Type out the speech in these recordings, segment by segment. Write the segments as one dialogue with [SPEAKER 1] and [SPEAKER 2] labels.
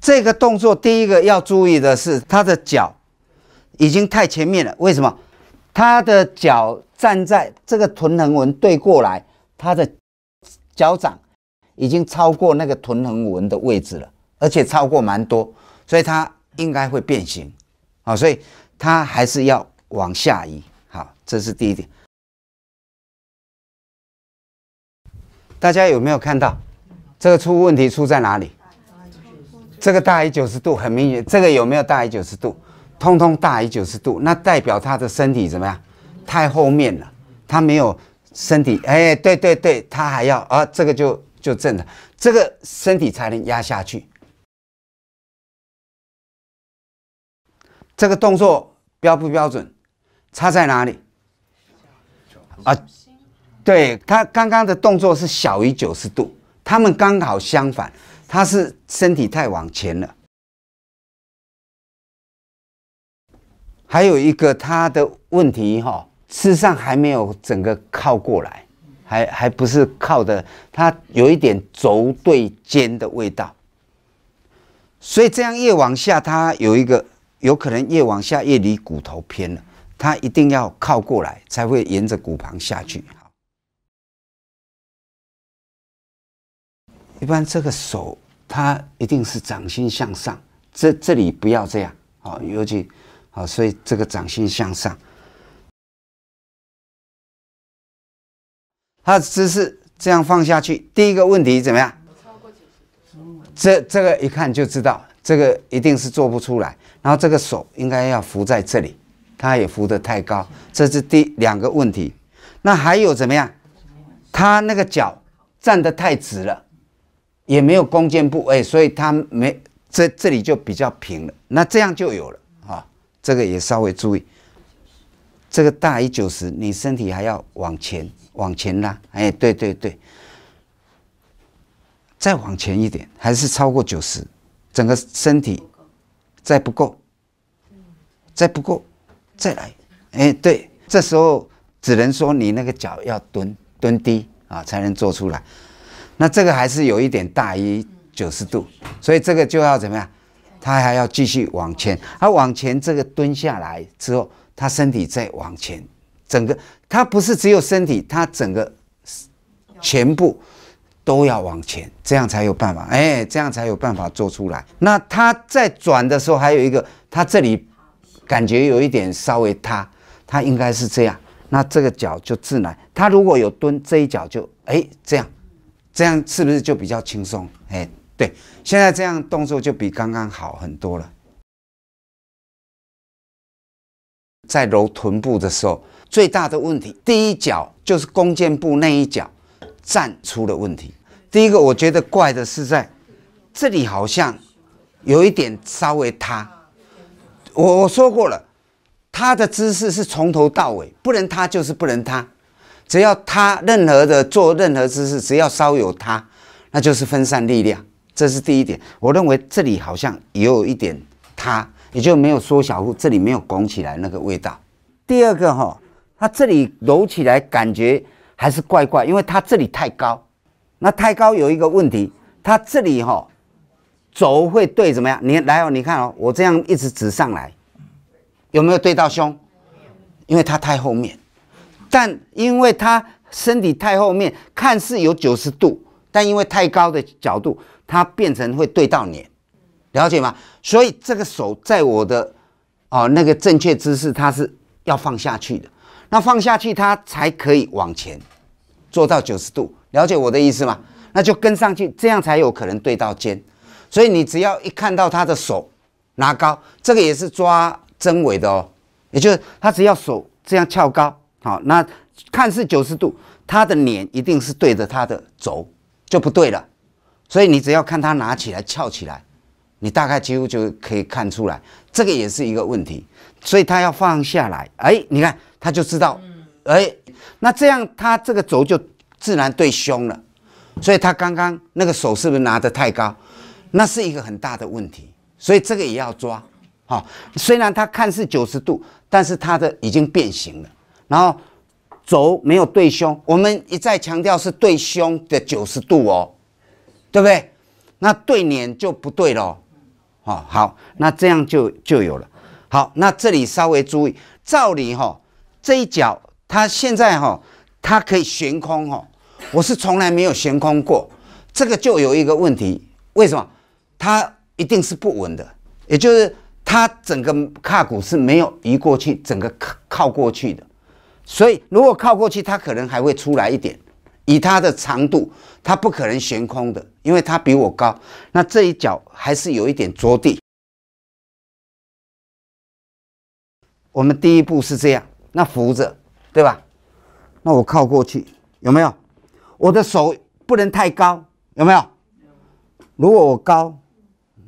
[SPEAKER 1] 这个动作第一个要注意的是，他的脚已经太前面了。为什么？他的脚站在这个臀横纹对过来，他的脚掌已经超过那个臀横纹的位置了，而且超过蛮多，所以他应该会变形哦，所以他还是要往下移。好，这是第一点。大家有没有看到这个出问题出在哪里？这个大于九十度，很明显，这个有没有大于九十度？通通大于九十度，那代表他的身体怎么样？太后面了，他没有身体。哎，对对对，他还要啊，这个就就正了，这个身体才能压下去。这个动作标不标准？差在哪里？啊，对他刚刚的动作是小于九十度，他们刚好相反。他是身体太往前了，还有一个他的问题哈，吃上还没有整个靠过来，还还不是靠的，他有一点轴对肩的味道，所以这样越往下，他有一个有可能越往下越离骨头偏了，他一定要靠过来才会沿着骨旁下去。一般这个手，它一定是掌心向上，这这里不要这样，啊，尤其好，所以这个掌心向上。他姿势这样放下去，第一个问题怎么样？这这个一看就知道，这个一定是做不出来。然后这个手应该要扶在这里，他也扶得太高，这是第两个问题。那还有怎么样？他那个脚站得太直了。也没有弓箭步，哎，所以它没这这里就比较平了。那这样就有了啊，这个也稍微注意。这个大于九十，你身体还要往前往前拉，哎，对对对，再往前一点，还是超过九十，整个身体再不够，再不够，再来，哎，对，这时候只能说你那个脚要蹲蹲低啊，才能做出来。那这个还是有一点大于九十度，所以这个就要怎么样？他还要继续往前，他往前这个蹲下来之后，他身体再往前，整个他不是只有身体，他整个全部都要往前，这样才有办法，哎，这样才有办法做出来。那他在转的时候，还有一个，他这里感觉有一点稍微塌，他应该是这样，那这个脚就自然，他如果有蹲，这一脚就哎这样。这样是不是就比较轻松？哎，对，现在这样动作就比刚刚好很多了。在揉臀部的时候，最大的问题，第一脚就是弓箭步那一脚站出了问题。第一个，我觉得怪的是在，这里好像有一点稍微塌。我我说过了，他的姿势是从头到尾，不能塌就是不能塌。只要他任何的做任何姿势，只要稍有他，那就是分散力量，这是第一点。我认为这里好像也有一点塌，也就没有缩小，这里没有拱起来那个味道。第二个哈，它这里揉起来感觉还是怪怪，因为它这里太高。那太高有一个问题，它这里哈轴会对怎么样？你来哦，你看哦，我这样一直直上来，有没有对到胸？因为它太后面。但因为他身体太后面，看似有九十度，但因为太高的角度，它变成会对到脸，了解吗？所以这个手在我的哦那个正确姿势，它是要放下去的。那放下去，它才可以往前做到九十度，了解我的意思吗？那就跟上去，这样才有可能对到肩。所以你只要一看到他的手拿高，这个也是抓真伪的哦，也就是他只要手这样翘高。好，那看似九十度，它的脸一定是对着它的轴就不对了，所以你只要看它拿起来翘起来，你大概几乎就可以看出来，这个也是一个问题，所以它要放下来，哎，你看他就知道，哎，那这样它这个轴就自然对胸了，所以它刚刚那个手是不是拿得太高？那是一个很大的问题，所以这个也要抓，好，虽然它看似九十度，但是它的已经变形了。然后轴没有对胸，我们一再强调是对胸的九十度哦，对不对？那对脸就不对喽。哦，好，那这样就就有了。好，那这里稍微注意，照理哈，这一脚他现在哈，它可以悬空哈，我是从来没有悬空过，这个就有一个问题，为什么？它一定是不稳的，也就是它整个胯骨是没有移过去，整个靠靠过去的。所以，如果靠过去，他可能还会出来一点。以他的长度，他不可能悬空的，因为他比我高。那这一脚还是有一点着地。我们第一步是这样，那扶着，对吧？那我靠过去，有没有？我的手不能太高，有没有？如果我高，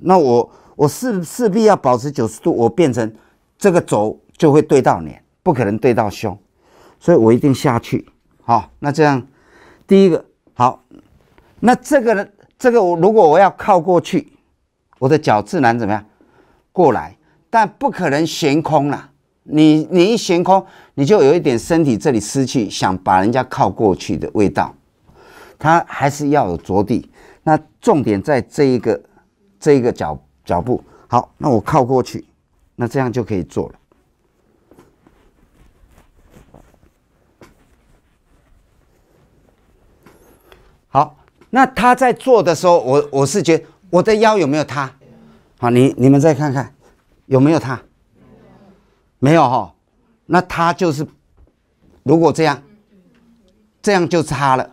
[SPEAKER 1] 那我我势势必要保持九十度，我变成这个轴就会对到脸，不可能对到胸。所以我一定下去，好，那这样，第一个好，那这个呢？这个我如果我要靠过去，我的脚自然怎么样过来？但不可能悬空了。你你一悬空，你就有一点身体这里失去，想把人家靠过去的味道，他还是要有着地。那重点在这一个这一个脚脚步。好，那我靠过去，那这样就可以做了。那他在做的时候，我我是觉我的腰有没有塌？好，你你们再看看有没有塌？没有哈。那他就是，如果这样，这样就塌了，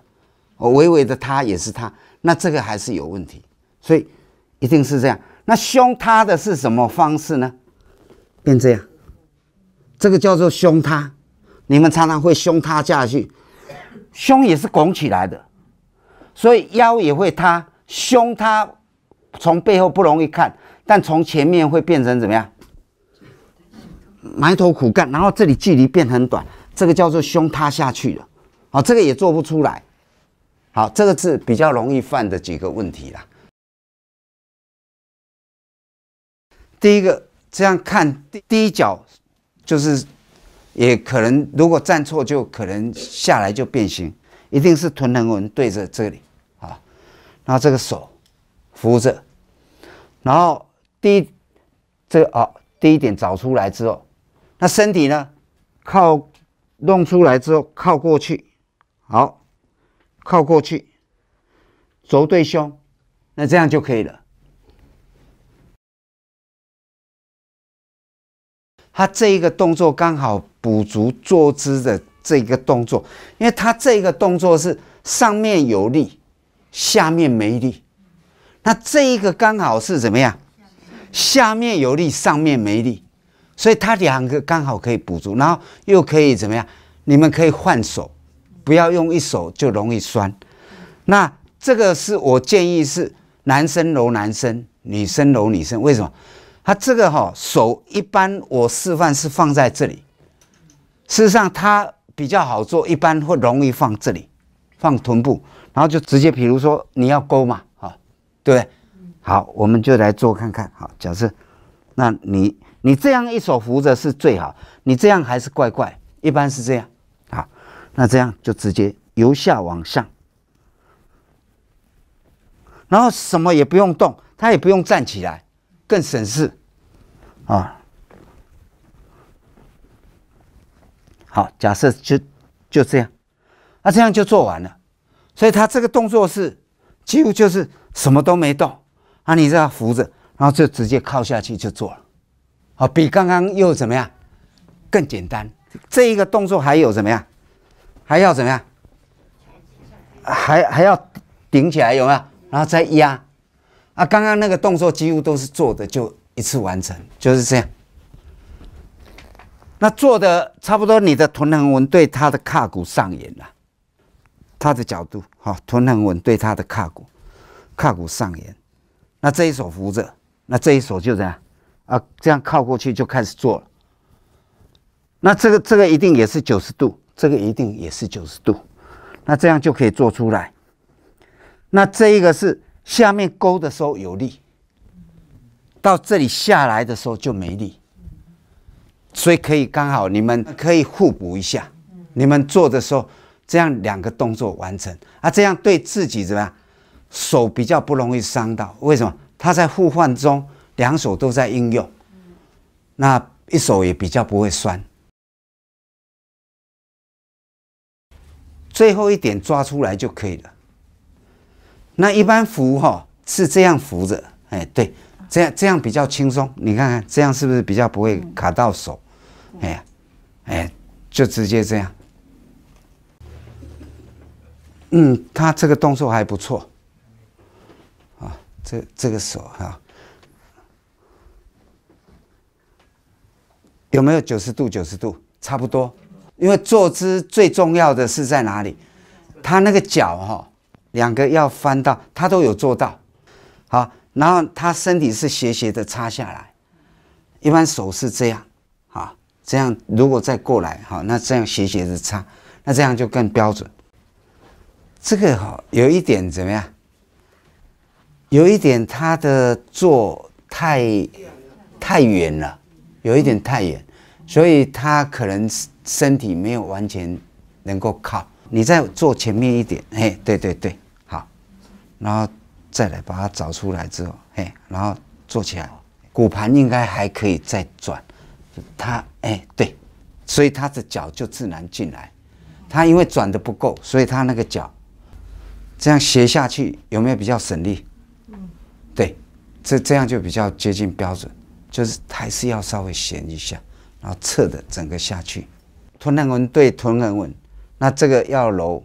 [SPEAKER 1] 了。微微的塌也是他，那这个还是有问题，所以一定是这样。那胸塌的是什么方式呢？变这样，这个叫做胸塌。你们常常会胸塌下去，胸也是拱起来的。所以腰也会塌，胸塌，从背后不容易看，但从前面会变成怎么样？埋头苦干，然后这里距离变很短，这个叫做胸塌下去了。好，这个也做不出来。好，这个是比较容易犯的几个问题啦。第一个，这样看第一脚，就是也可能如果站错，就可能下来就变形，一定是臀横纹对着这里。那这个手扶着，然后第这啊第一点找出来之后，那身体呢靠弄出来之后靠过去，好靠过去，轴对胸，那这样就可以了。他这一个动作刚好补足坐姿的这一个动作，因为他这一个动作是上面有力。下面没力，那这一个刚好是怎么样？下面有力，上面没力，所以它两个刚好可以补足，然后又可以怎么样？你们可以换手，不要用一手就容易酸。那这个是我建议是男生揉男生，女生揉女生。为什么？他这个哈手一般我示范是放在这里，事实上它比较好做，一般会容易放这里。放臀部，然后就直接，比如说你要勾嘛，好，对不对？好，我们就来做看看。好，假设，那你你这样一手扶着是最好，你这样还是怪怪，一般是这样。好，那这样就直接由下往上，然后什么也不用动，他也不用站起来，更省事啊。好，假设就就这样。那这样就做完了，所以他这个动作是几乎就是什么都没动啊，你这样扶着，然后就直接靠下去就做了，好比刚刚又怎么样更简单？这一个动作还有怎么样？还要怎么样？还还要顶起来有没有？然后再压啊？刚刚那个动作几乎都是做的就一次完成，就是这样。那做的差不多，你的臀横纹对他的胯骨上沿了。他的角度，好，臀很稳，对他的胯骨，胯骨上沿。那这一手扶着，那这一手就这样，啊，这样靠过去就开始做了。那这个这个一定也是九十度，这个一定也是九十度。那这样就可以做出来。那这一个是下面勾的时候有力，到这里下来的时候就没力。所以可以刚好，你们可以互补一下。你们做的时候。这样两个动作完成啊，这样对自己怎么样？手比较不容易伤到，为什么？他在互换中，两手都在应用，那一手也比较不会酸。最后一点抓出来就可以了。那一般扶哈是这样扶着，哎，对，这样这样比较轻松。你看看这样是不是比较不会卡到手？哎，哎，就直接这样。嗯，他这个动作还不错，啊，这这个手哈，有没有九十度？九十度差不多，因为坐姿最重要的是在哪里？他那个脚哈，两个要翻到，他都有做到，好，然后他身体是斜斜的插下来，一般手是这样，啊，这样如果再过来，好，那这样斜斜的插，那这样就更标准。这个哈有一点怎么样？有一点他的坐太太远了，有一点太远，所以他可能身体没有完全能够靠。你再坐前面一点，嘿，对对对，好，然后再来把它找出来之后，嘿，然后坐起来，骨盘应该还可以再转，他哎对，所以他的脚就自然进来，他因为转的不够，所以他那个脚。这样斜下去有没有比较省力？嗯，对，这这样就比较接近标准，就是还是要稍微斜一下，然后侧的整个下去。臀横纹对臀横纹，那这个要揉，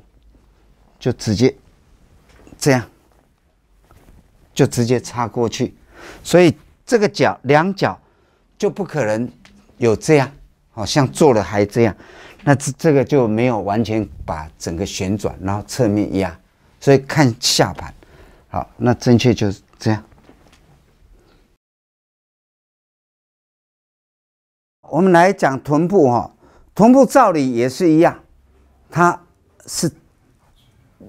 [SPEAKER 1] 就直接这样，就直接插过去。所以这个脚两脚就不可能有这样，哦，像做了还这样，那这这个就没有完全把整个旋转，然后侧面压。所以看下盘，好，那正确就是这样。我们来讲臀部哈，臀部照理也是一样，它是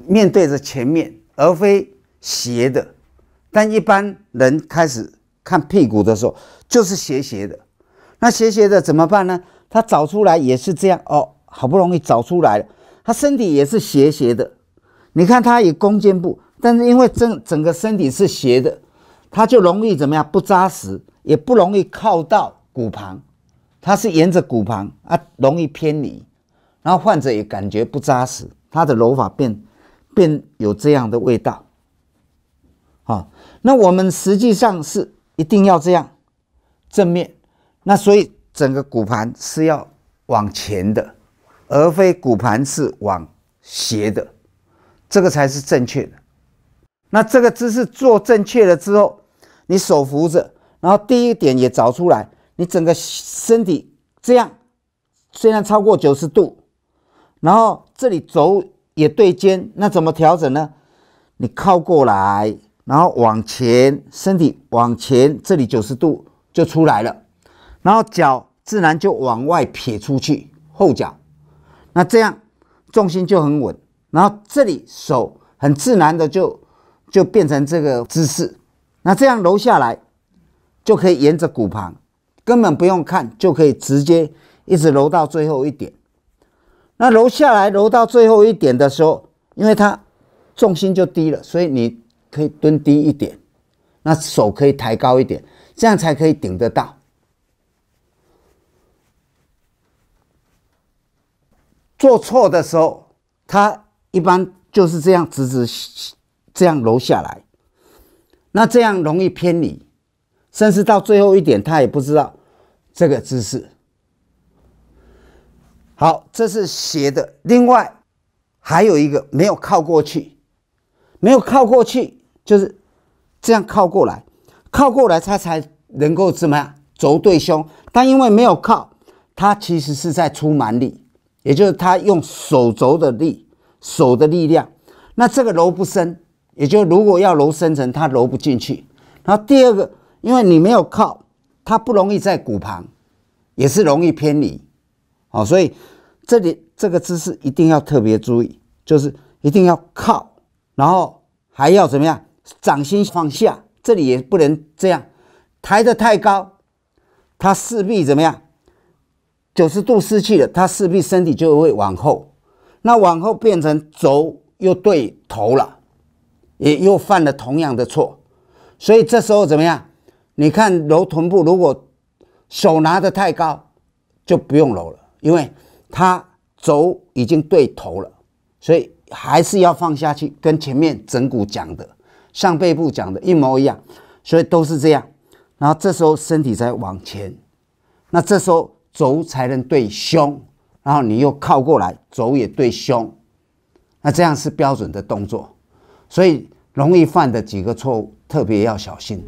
[SPEAKER 1] 面对着前面，而非斜的。但一般人开始看屁股的时候，就是斜斜的。那斜斜的怎么办呢？他找出来也是这样哦，好不容易找出来了，他身体也是斜斜的。你看，他以弓肩步，但是因为整整个身体是斜的，他就容易怎么样？不扎实，也不容易靠到骨旁，他是沿着骨旁啊，容易偏离，然后患者也感觉不扎实，他的揉法变变有这样的味道。啊，那我们实际上是一定要这样正面，那所以整个骨盘是要往前的，而非骨盘是往斜的。这个才是正确的。那这个姿势做正确了之后，你手扶着，然后第一点也找出来，你整个身体这样，虽然超过九十度，然后这里轴也对肩，那怎么调整呢？你靠过来，然后往前，身体往前，这里九十度就出来了，然后脚自然就往外撇出去，后脚，那这样重心就很稳。然后这里手很自然的就就变成这个姿势，那这样揉下来就可以沿着骨盘，根本不用看就可以直接一直揉到最后一点。那揉下来揉到最后一点的时候，因为它重心就低了，所以你可以蹲低一点，那手可以抬高一点，这样才可以顶得到。做错的时候，他。一般就是这样直直这样揉下来，那这样容易偏离，甚至到最后一点他也不知道这个姿势。好，这是斜的。另外还有一个没有靠过去，没有靠过去，就是这样靠过来，靠过来他才能够怎么样轴对胸，但因为没有靠，他其实是在出蛮力，也就是他用手肘的力。手的力量，那这个揉不深，也就如果要揉深层，它揉不进去。然后第二个，因为你没有靠，它不容易在骨旁，也是容易偏离。哦，所以这里这个姿势一定要特别注意，就是一定要靠，然后还要怎么样，掌心放下，这里也不能这样抬得太高，它势必怎么样，九十度失去了，它势必身体就会往后。那往后变成轴又对头了，也又犯了同样的错，所以这时候怎么样？你看揉臀部如果手拿的太高，就不用揉了，因为他轴已经对头了，所以还是要放下去，跟前面整骨讲的、上背部讲的一模一样，所以都是这样。然后这时候身体才往前，那这时候轴才能对胸。然后你又靠过来，肘也对胸，那这样是标准的动作，所以容易犯的几个错误，特别要小心。